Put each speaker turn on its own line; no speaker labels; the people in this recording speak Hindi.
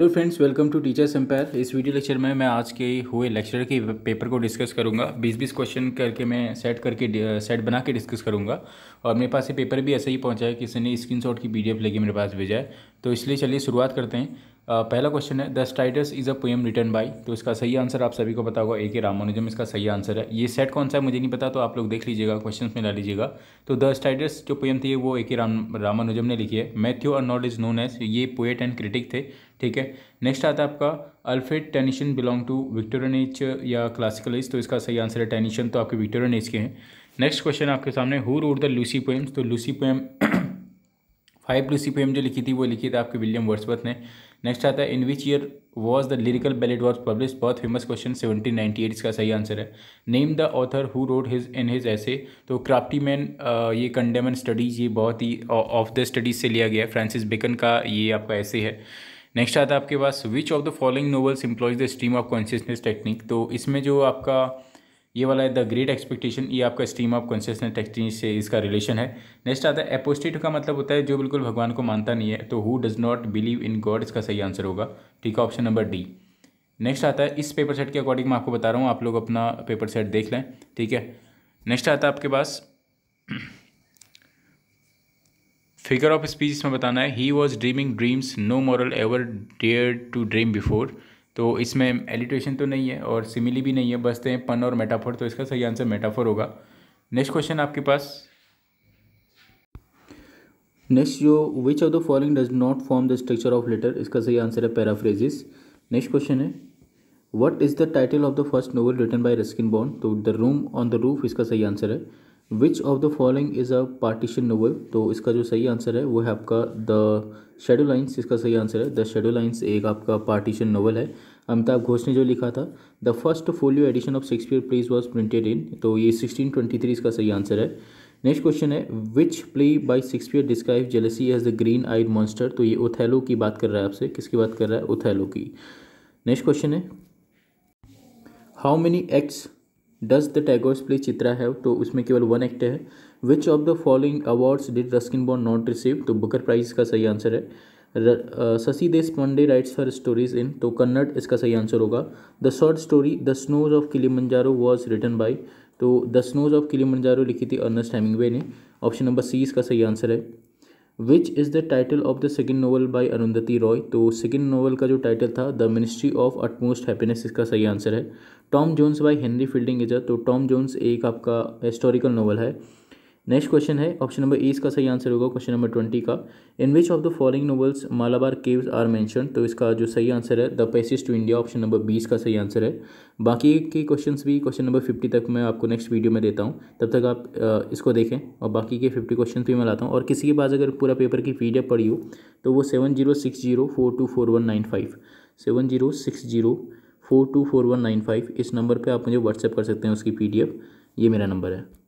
hello friends welcome to teachers empire इस वीडियो लेक्चर में मैं आज के हुए लेक्चर के पेपर को डिस्कस करूंगा बीस बीस क्वेश्चन करके मैं सेट करके सेट बना के डिस्कस करूंगा और मेरे पास ये पेपर भी ऐसे ही पहुंचा है किसी ने स्क्रीनशॉट की पीडीएफ लेके मेरे पास भेजा है तो इसलिए चलिए शुरुआत करते हैं पहला क्वेश्चन है the statues is a poem written by तो इसका सही आंसर आप सभी को पता होगा ए के रामानुजम इसका सही आंसर है ये सेट कौन सा है मुझे नहीं पता तो आप लोग देख लीजिएगा क्वेश्चन में ला लीजिएगा तो द स्टाइटस जो पोएम थी वो ए के राम रामानुजम ने लिखी है Matthew Arnold is known as ये पोएट एंड क्रिटिक थे ठीक है नेक्स्ट आता है आपका Alfred Tennyson belong to Victorian age या क्लासिकल एज तो इसका सही आंसर है टेनिशन तो आपके विक्टोरियन एज के हैं नेक्स्ट क्वेश्चन आपके सामने who wrote the Lucy poems तो Lucy poem five Lucy poem जो लिखी थी वो लिखी थी आपके विलियम वर्सवर्थ ने नेक्स्ट आता है in which year was the lyrical ballad was publish बहुत famous question seventeen ninety eight इसका सही आंसर है name the author who wrote his in his essays तो क्राफ्टी मैन ये कंडेमन स्टडीज ये बहुत ही ऑफ द स्टडीज से लिया गया है फ्रांसिस बेकन का ये आपका ऐसे है नेक्स्ट आता है आपके पास which of the following novels employs the stream of consciousness technique तो इसमें जो आपका ये वाला है द ग्रेट एक्सपेक्टेशन ये आपका स्टीम ऑफ कॉन्शियसनेस एक्सचेंज से इसका रिलेशन है नेक्स्ट आता है एपोस्टेट का मतलब होता है जो बिल्कुल भगवान को मानता नहीं है तो who does not believe in God इसका सही आंसर होगा ठीक है ऑप्शन नंबर डी नेक्स्ट आता है इस पेपर सेट के अकॉर्डिंग मैं आपको बता रहा हूँ आप लोग अपना पेपर सेट देख लें ठीक है नेक्स्ट आता है आपके पास फिगर ऑफ स्पीच इसमें बताना है he was dreaming dreams no mortal ever dare to dream before तो इसमें एलिटेशन तो नहीं है और सिमिली भी नहीं है बसते हैं पन और मेटाफोर तो इसका सही आंसर मेटाफोर होगा नेक्स्ट क्वेश्चन आपके पास
नेक्स्ट जो which of the following does not form the structure of letter इसका सही आंसर है पैराफ्रेजिस नेक्स्ट क्वेश्चन है what is the title of the first novel written by Ruskin Bond तो the room on the roof इसका सही आंसर है which of the following is a partition novel तो इसका जो सही आंसर है वो है आपका द शेडो लाइन्स इसका सही आंसर है द शेडो लाइन्स एक आपका पार्टीशन नोवल है अमिताभ घोष ने जो लिखा था the first folio edition of Shakespeare plays was printed in तो ये सिक्सटीन ट्वेंटी थ्री इसका सही आंसर है नेक्स्ट क्वेश्चन है which play by Shakespeare describe jealousy as the green eyed monster तो ये ओथेलो की बात कर रहा है आपसे किसकी बात कर रहा है ओथेलो की नेक्स्ट क्वेश्चन है how many acts does the Tagore's play Chitra है तो उसमें केवल वन एक्ट है which of the following awards did Ruskin Bond not receive तो बुकर प्राइज का सही आंसर है Shashi Deshpande writes for stories in तो कन्नड़ इसका सही आंसर होगा the short story the snows of Kilimanjaro was written by तो द स्नोज ऑफ मंजारो लिखी थी अर्नस्ट हेमिंगवे ने ऑप्शन नंबर सी इसका सही आंसर है which is the title of the second novel by Arundhati Roy तो सेकेंड नावल का जो टाइटल था the ministry of utmost happiness इसका सही आंसर है Tom Jones by Henry Fielding a तो टॉम जोन्स एक आपका हिस्टोरिकल नोवल है नेक्स्ट क्वेश्चन है ऑप्शन नंबर ए इसका सही आंसर होगा क्वेश्चन नंबर ट्वेंटी का in which of the following novels Malabar caves are mention तो इसका जो सही आंसर है the passage to India option number बीस का सही आंसर है बाकी के क्वेश्चन भी क्वेश्चन नंबर फिफ्टी तक मैं आपको नेक्स्ट वीडियो में देता हूँ तब तक आप इसको देखें और बाकी के फिफ्टी क्वेश्चन भी मैं लाता हूँ और किसी के पास अगर पूरा पेपर की पी पड़ी हो तो वो seven zero six zero four two four one nine five seven zero six zero four two four one nine five इस नंबर पर आप मुझे व्हाट्सअप कर सकते हैं उसकी पी ये मेरा नंबर है